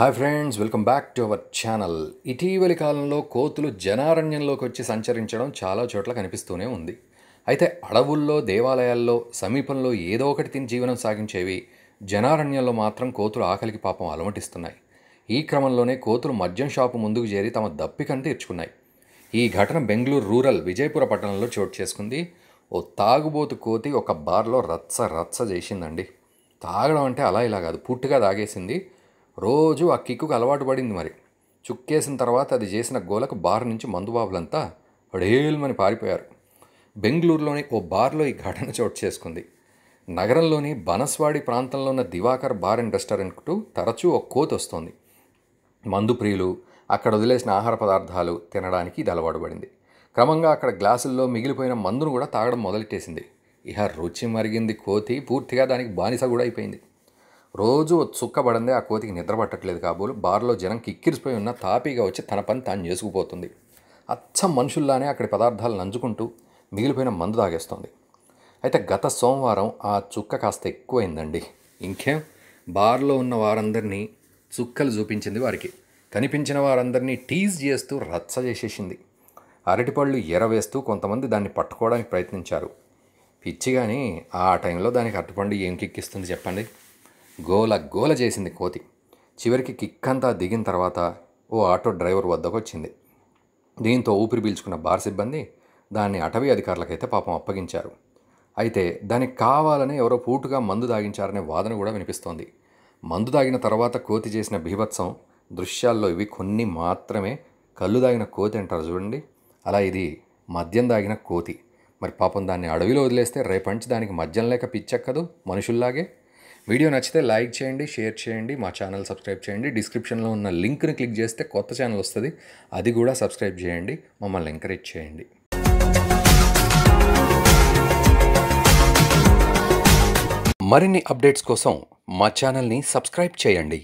hi friends welcome back to our channel ఇటీవలి కాలంలో కోతులు జనారణ్యంలోకి వచ్చి సంచరించడం చాలా చోట్ల కనిపిస్తూనే ఉంది అయితే అడవుల్లో దేవాలయాల్లో సమీపంలో ఏదో ఒకటి తిని జీవనం సాగించేవి జనారణ్యంలో మాత్రం కోతులు ఆకలికి పాపం అలమటిస్తున్నాయి ఈ క్రమంలోనే కోతులు మద్యం షాపు ముందుకు చేరి తమ దప్పికను తీర్చుకున్నాయి ఈ ఘటన బెంగళూరు రూరల్ విజయపుర పట్టణంలో చోటు చేసుకుంది ఓ తాగుబోతు కోతి ఒక బార్లో రచ్చ రచ్చ చేసిందండి తాగడం అంటే అలా ఇలా కాదు పుట్టుగా తాగేసింది రోజు ఆ కిక్కుకు అలవాటు పడింది మరి చుక్కేసిన తర్వాత అది చేసిన గోలకు బార్ నుంచి మందుబాబులంతా అడేల్మని పారిపోయారు బెంగళూరులోని ఓ బార్లో ఈ ఘటన చోటు చేసుకుంది నగరంలోని బనస్వాడి ప్రాంతంలో ఉన్న దివాకర్ బార్ అండ్ రెస్టారెంట్కు తరచూ ఒక కోత వస్తోంది మందు ప్రియులు అక్కడ వదిలేసిన ఆహార పదార్థాలు తినడానికి ఇది అలవాటు పడింది క్రమంగా అక్కడ గ్లాసుల్లో మిగిలిపోయిన మందును కూడా తాగడం మొదలెట్టేసింది ఇహ రుచి మరిగింది కోతి పూర్తిగా దానికి బానిస కూడా అయిపోయింది రోజు చుక్కబడిందే ఆ కోతికి నిద్ర పట్టట్లేదు కాబోలు బార్లో జనం కిక్కిరిసిపోయి ఉన్న తాపీగా వచ్చి తన పని తాను చేసుకుపోతుంది అచ్చం మనుషుల్లానే అక్కడి పదార్థాలు నంజుకుంటూ మిగిలిపోయిన మందు తాగేస్తుంది అయితే గత సోమవారం ఆ చుక్క కాస్త ఎక్కువైందండి ఇంకేం బార్లో ఉన్న వారందరినీ చుక్కలు చూపించింది వారికి కనిపించిన వారందరినీ టీజ్ చేస్తూ రచ్చ చేసేసింది అరటిపళ్ళు ఎరవేస్తూ కొంతమంది దాన్ని పట్టుకోవడానికి ప్రయత్నించారు పిచ్చి కానీ ఆ టైంలో దానికి అరటిపండు ఏం కిక్కిస్తుంది చెప్పండి గోల గోల చేసింది కోతి చివరికి కిక్కంతా దిగిన తర్వాత ఓ ఆటో డ్రైవర్ వద్దకు వచ్చింది దీంతో ఊపిరి పీల్చుకున్న బార్ సిబ్బంది దాన్ని అటవీ అధికారులకైతే పాపం అప్పగించారు అయితే దానికి కావాలని ఎవరో పూటుగా మందు తాగించారనే వాదన కూడా వినిపిస్తోంది మందు తాగిన తర్వాత కోతి చేసిన బీభత్సం దృశ్యాల్లో ఇవి కొన్ని మాత్రమే కళ్ళు తాగిన కోతి అంటారు చూడండి అలా ఇది మద్యం తాగిన కోతి మరి పాపం దాన్ని అడవిలో వదిలేస్తే రేపంచి దానికి మద్యం లేక పిచ్చక్కదు మనుషుల్లాగే వీడియో నచ్చితే లైక్ చేయండి షేర్ చేయండి మా ఛానల్ సబ్స్క్రైబ్ చేయండి డిస్క్రిప్షన్లో ఉన్న లింక్ని క్లిక్ చేస్తే కొత్త ఛానల్ వస్తుంది అది కూడా సబ్స్క్రైబ్ చేయండి మమ్మల్ని ఎంకరేజ్ చేయండి మరిన్ని అప్డేట్స్ కోసం మా ఛానల్ని సబ్స్క్రైబ్ చేయండి